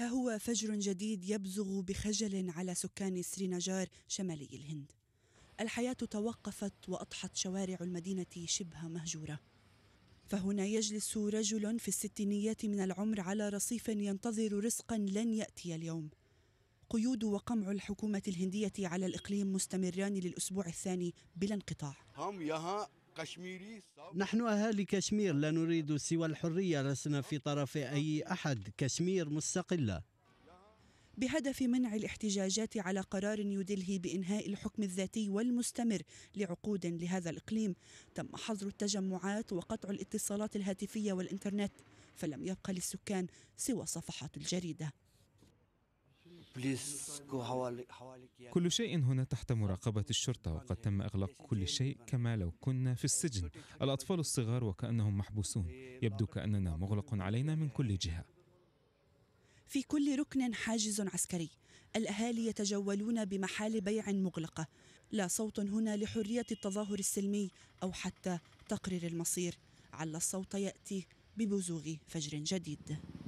ها هو فجر جديد يبزغ بخجل على سكان سرينجار شمالي الهند الحياة توقفت وأضحت شوارع المدينة شبه مهجورة فهنا يجلس رجل في الستينيات من العمر على رصيف ينتظر رزقا لن يأتي اليوم قيود وقمع الحكومة الهندية على الإقليم مستمران للأسبوع الثاني بلا انقطاع هم نحن أهالي كشمير لا نريد سوى الحرية لسنا في طرف أي أحد كشمير مستقلة بهدف منع الاحتجاجات على قرار يدلهي بإنهاء الحكم الذاتي والمستمر لعقود لهذا الإقليم تم حظر التجمعات وقطع الاتصالات الهاتفية والإنترنت فلم يبقى للسكان سوى صفحات الجريده يعني. كل شيء هنا تحت مراقبة الشرطة وقد تم إغلاق كل شيء كما لو كنا في السجن الأطفال الصغار وكأنهم محبوسون يبدو كأننا مغلق علينا من كل جهة في كل ركن حاجز عسكري الأهالي يتجولون بمحال بيع مغلقة لا صوت هنا لحرية التظاهر السلمي أو حتى تقرير المصير عل الصوت يأتي ببزوغ فجر جديد